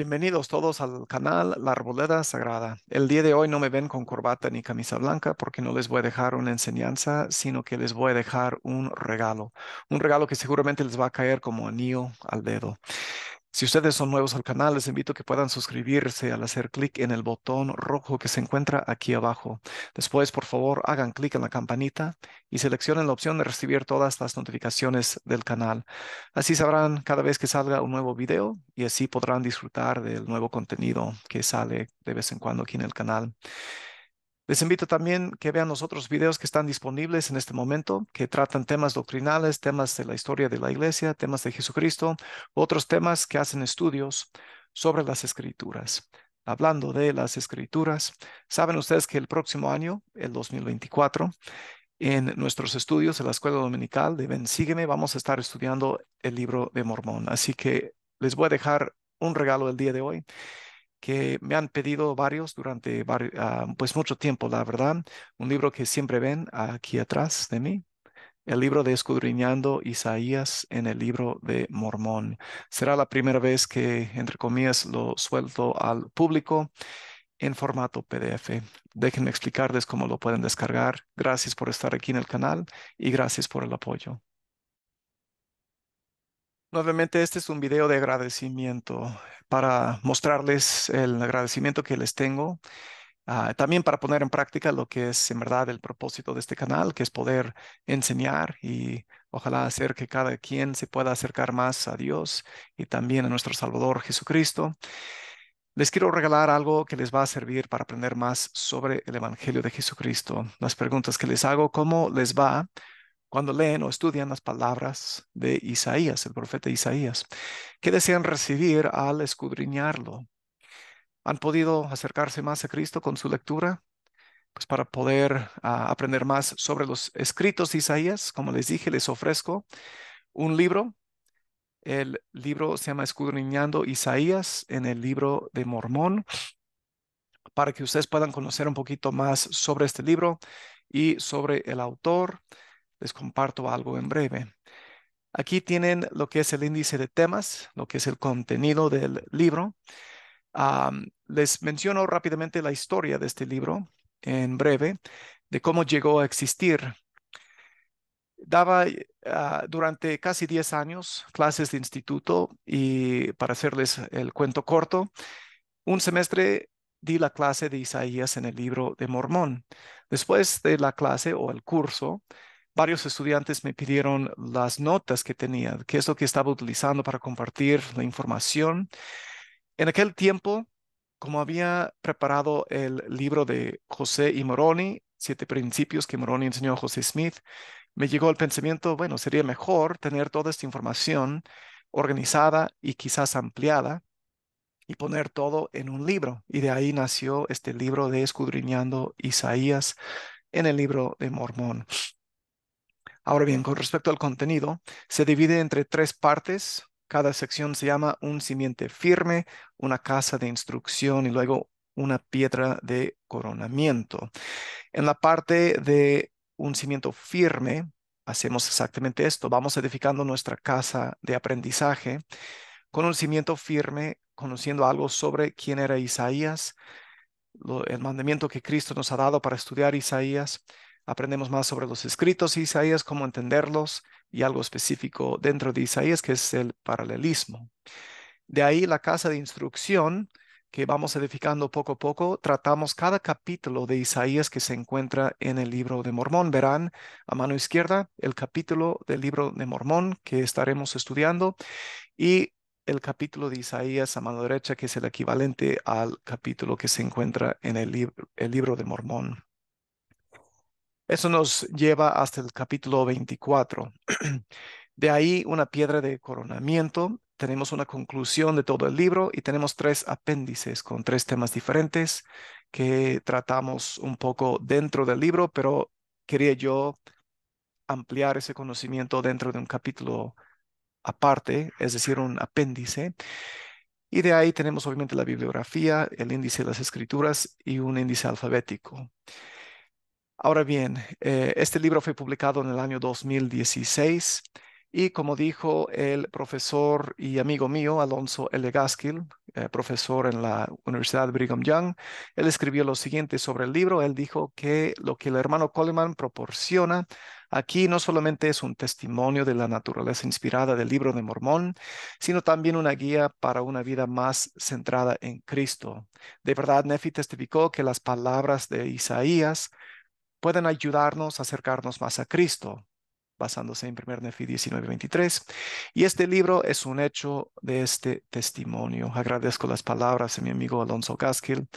Bienvenidos todos al canal La Arboleda Sagrada. El día de hoy no me ven con corbata ni camisa blanca porque no les voy a dejar una enseñanza, sino que les voy a dejar un regalo. Un regalo que seguramente les va a caer como anillo al dedo. Si ustedes son nuevos al canal, les invito a que puedan suscribirse al hacer clic en el botón rojo que se encuentra aquí abajo. Después, por favor, hagan clic en la campanita y seleccionen la opción de recibir todas las notificaciones del canal. Así sabrán cada vez que salga un nuevo video y así podrán disfrutar del nuevo contenido que sale de vez en cuando aquí en el canal. Les invito también que vean los otros videos que están disponibles en este momento, que tratan temas doctrinales, temas de la historia de la iglesia, temas de Jesucristo, otros temas que hacen estudios sobre las escrituras. Hablando de las escrituras, saben ustedes que el próximo año, el 2024, en nuestros estudios en la Escuela Dominical de Ben sígueme, vamos a estar estudiando el libro de Mormón. Así que les voy a dejar un regalo el día de hoy que me han pedido varios durante ah, pues mucho tiempo, la verdad. Un libro que siempre ven aquí atrás de mí, el libro de Escudriñando Isaías en el libro de Mormón. Será la primera vez que, entre comillas, lo suelto al público en formato PDF. Déjenme explicarles cómo lo pueden descargar. Gracias por estar aquí en el canal y gracias por el apoyo. Nuevamente, este es un video de agradecimiento para mostrarles el agradecimiento que les tengo. Ah, también para poner en práctica lo que es en verdad el propósito de este canal, que es poder enseñar y ojalá hacer que cada quien se pueda acercar más a Dios y también a nuestro Salvador Jesucristo. Les quiero regalar algo que les va a servir para aprender más sobre el Evangelio de Jesucristo. Las preguntas que les hago, ¿cómo les va cuando leen o estudian las palabras de Isaías, el profeta Isaías, ¿Qué desean recibir al escudriñarlo. ¿Han podido acercarse más a Cristo con su lectura? Pues para poder ah, aprender más sobre los escritos de Isaías, como les dije, les ofrezco un libro. El libro se llama Escudriñando Isaías en el libro de Mormón, para que ustedes puedan conocer un poquito más sobre este libro y sobre el autor les comparto algo en breve. Aquí tienen lo que es el índice de temas, lo que es el contenido del libro. les menciono rápidamente la historia de este libro en breve, de cómo llegó a existir. Daba ah, durante casi 10 años clases de instituto y para hacerles el cuento corto, un semestre di la clase de Isaías en el libro de Mormón. Después de la clase o el curso, varios estudiantes me pidieron las notas que tenía, que es lo que estaba utilizando para compartir la información. En aquel tiempo, como había preparado el libro de José y Moroni, Siete Principios que Moroni enseñó a José Smith, me llegó el pensamiento, bueno, sería mejor tener toda esta información organizada y quizás ampliada y poner todo en un libro. Y de ahí nació este libro de Escudriñando Isaías en el libro de Mormón. Ahora bien, con respecto al contenido, se divide entre tres partes. Cada sección se llama un simiente firme, una casa de instrucción y luego una piedra de coronamiento. En la parte de un cimiento firme, hacemos exactamente esto. Vamos edificando nuestra casa de aprendizaje con un cimiento firme, conociendo algo sobre quién era Isaías, el mandamiento que Cristo nos ha dado para estudiar Isaías, Aprendemos más sobre los escritos de Isaías, cómo entenderlos y algo específico dentro de Isaías, que es el paralelismo. De ahí la casa de instrucción que vamos edificando poco a poco, tratamos cada capítulo de Isaías que se encuentra en el libro de Mormón. Verán a mano izquierda el capítulo del libro de Mormón que estaremos estudiando y el capítulo de Isaías a mano derecha, que es el equivalente al capítulo que se encuentra en el, el libro de Mormón. Eso nos lleva hasta el capítulo 24. De ahí una piedra de coronamiento, tenemos una conclusión de todo el libro y tenemos tres apéndices con tres temas diferentes que tratamos un poco dentro del libro, pero quería yo ampliar ese conocimiento dentro de un capítulo aparte, es decir, un apéndice. Y de ahí tenemos obviamente la bibliografía, el índice de las escrituras y un índice alfabético. Ahora bien, eh, este libro fue publicado en el año 2016 y como dijo el profesor y amigo mío, Alonso L. Gaskill, eh, profesor en la Universidad Brigham Young, él escribió lo siguiente sobre el libro. Él dijo que lo que el hermano Coleman proporciona aquí no solamente es un testimonio de la naturaleza inspirada del libro de Mormón, sino también una guía para una vida más centrada en Cristo. De verdad, Nefi testificó que las palabras de Isaías pueden ayudarnos a acercarnos más a Cristo, basándose en 1 Nefi 19:23. Y este libro es un hecho de este testimonio. Agradezco las palabras de mi amigo Alonso Gaskill.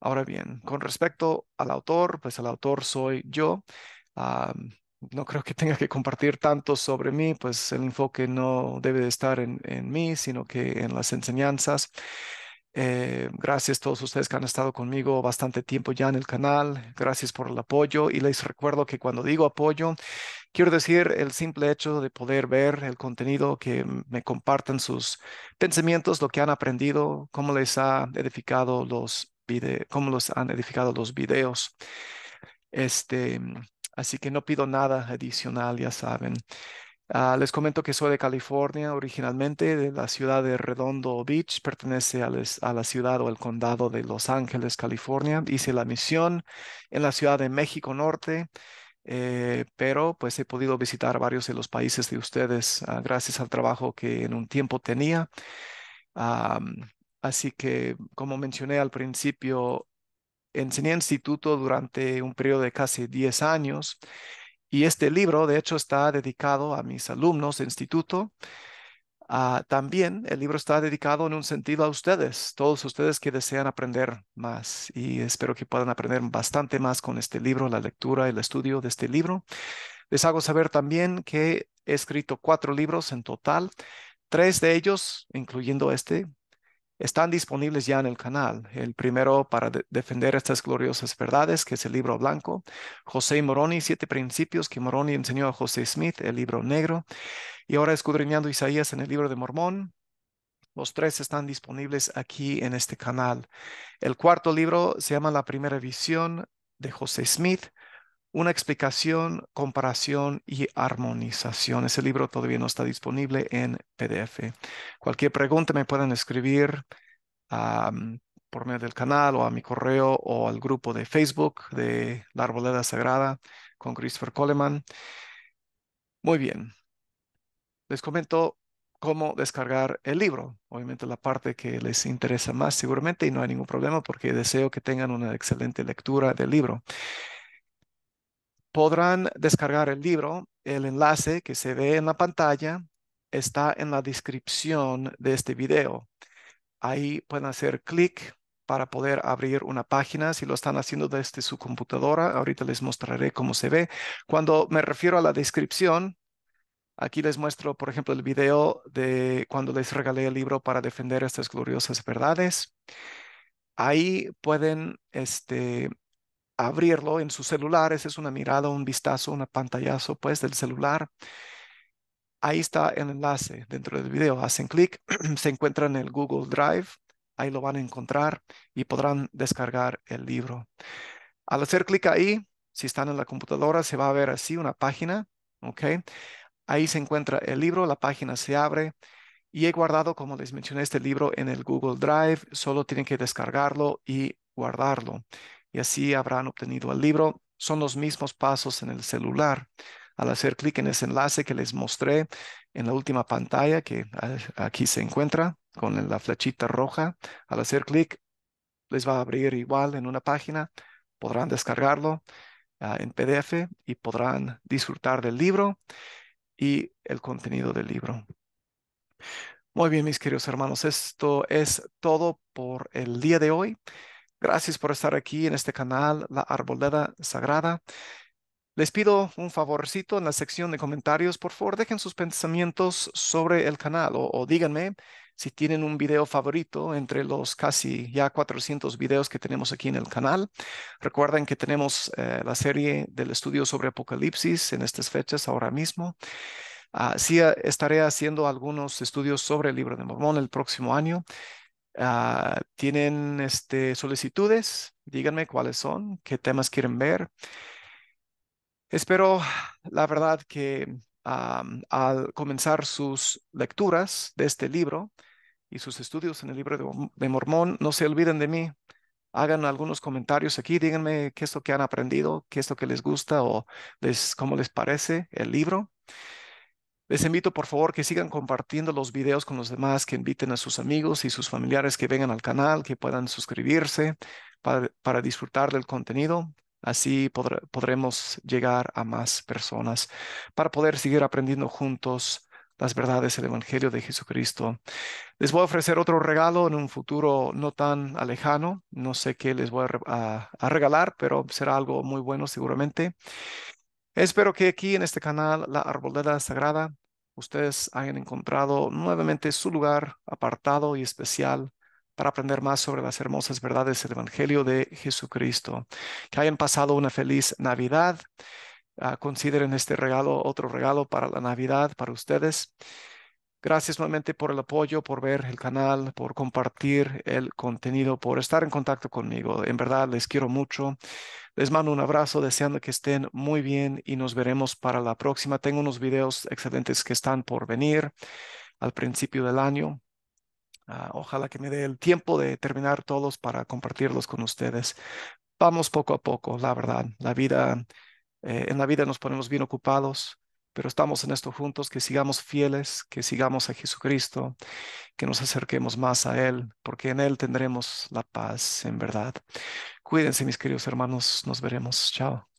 ahora bien, con respecto al autor, pues el autor soy yo. no creo que tenga que compartir tanto sobre mí, pues el enfoque no debe de estar en, en mí, sino que en las enseñanzas. Eh, gracias a todos ustedes que han estado conmigo bastante tiempo ya en el canal. Gracias por el apoyo y les recuerdo que cuando digo apoyo, quiero decir el simple hecho de poder ver el contenido, que me compartan sus pensamientos, lo que han aprendido, cómo les ha edificado los cómo los han edificado los videos. Este, así que no pido nada adicional, ya saben. Ah, les comento que soy de California originalmente, de la ciudad de Redondo Beach, pertenece a, la ciudad o el condado de Los Ángeles, California. Hice la misión en la ciudad de México Norte, eh, pero pues he podido visitar varios de los países de ustedes ah, gracias al trabajo que en un tiempo tenía. así que, como mencioné al principio, enseñé instituto durante un periodo de casi 10 años y este libro, de hecho, está dedicado a mis alumnos de instituto. Ah, también el libro está dedicado en un sentido a ustedes, todos ustedes que desean aprender más. Y espero que puedan aprender bastante más con este libro, la lectura, el estudio de este libro. Les hago saber también que he escrito cuatro libros en total. Tres de ellos, incluyendo este, están disponibles ya en el canal. El primero para defender estas gloriosas verdades, que es el libro blanco. José Moroni, siete principios que Moroni enseñó a José Smith, el libro negro. Y ahora escudriñando Isaías en el libro de Mormón. Los tres están disponibles aquí en este canal. El cuarto libro se llama La primera visión de José Smith una explicación, comparación y armonización. Ese libro todavía no está disponible en PDF. Cualquier pregunta me pueden escribir por medio del canal o a mi correo o al grupo de Facebook de La Arboleda Sagrada con Christopher Coleman. Muy bien. Les comento cómo descargar el libro. Obviamente la parte que les interesa más seguramente y no hay ningún problema porque deseo que tengan una excelente lectura del libro podrán descargar el libro. El enlace que se ve en la pantalla está en la descripción de este video. Ahí pueden hacer clic para poder abrir una página. Si lo están haciendo desde su computadora, ahorita les mostraré cómo se ve. Cuando me refiero a la descripción, aquí les muestro, por ejemplo, el video de cuando les regalé el libro para defender estas gloriosas verdades. Ahí pueden este, abrirlo en sus celulares, es una mirada, un vistazo, una pantallazo pues del celular. Ahí está el enlace dentro del video. Hacen clic, se encuentra en el Google Drive, ahí lo van a encontrar y podrán descargar el libro. Al hacer clic ahí, si están en la computadora, se va a ver así una página, ¿ok? Ahí se encuentra el libro, la página se abre y he guardado, como les mencioné, este libro en el Google Drive. Solo tienen que descargarlo y guardarlo y así habrán obtenido el libro. Son los mismos pasos en el celular. Al hacer clic en ese enlace que les mostré en la última pantalla que eh, aquí se encuentra con la flechita roja, al hacer clic les va a abrir igual en una página, podrán descargarlo ah, en PDF y podrán disfrutar del libro y el contenido del libro. Muy bien, mis queridos hermanos, esto es todo por el día de hoy. Gracias por estar aquí en este canal, La Arboleda Sagrada. Les pido un favorcito en la sección de comentarios. Por favor, dejen sus pensamientos sobre el canal o, díganme si tienen un video favorito entre los casi ya 400 videos que tenemos aquí en el canal. Recuerden que tenemos eh, la serie del estudio sobre Apocalipsis en estas fechas ahora mismo. sí, eh, estaré haciendo algunos estudios sobre el libro de Mormón el próximo año. Ah, ¿Tienen este, solicitudes? Díganme cuáles son, qué temas quieren ver. Espero, la verdad, que al comenzar sus lecturas de este libro y sus estudios en el libro de, Mormón, no se olviden de mí. Hagan algunos comentarios aquí, díganme qué es lo que han aprendido, qué es lo que les gusta o les, cómo les parece el libro. Les invito por favor que sigan compartiendo los videos con los demás, que inviten a sus amigos y sus familiares que vengan al canal, que puedan suscribirse para, disfrutar del contenido. Así podremos llegar a más personas para poder seguir aprendiendo juntos las verdades del Evangelio de Jesucristo. Les voy a ofrecer otro regalo en un futuro no tan lejano. No sé qué les voy a regalar, pero será algo muy bueno seguramente. Espero que aquí en este canal, La Arboleda Sagrada, ustedes hayan encontrado nuevamente su lugar apartado y especial para aprender más sobre las hermosas verdades del Evangelio de Jesucristo. Que hayan pasado una feliz Navidad. Ah, consideren este regalo, otro regalo para la Navidad, para ustedes. Gracias nuevamente por el apoyo, por ver el canal, por compartir el contenido, por estar en contacto conmigo. En verdad, les quiero mucho. Les mando un abrazo, deseando que estén muy bien y nos veremos para la próxima. Tengo unos videos excelentes que están por venir al principio del año. Ah, ojalá que me dé el tiempo de terminar todos para compartirlos con ustedes. Vamos poco a poco, la verdad. La vida, eh, en la vida nos ponemos bien ocupados pero estamos en esto juntos, que sigamos fieles, que sigamos a Jesucristo, que nos acerquemos más a Él, porque en Él tendremos la paz en verdad. Cuídense, mis queridos hermanos, nos veremos. Chao.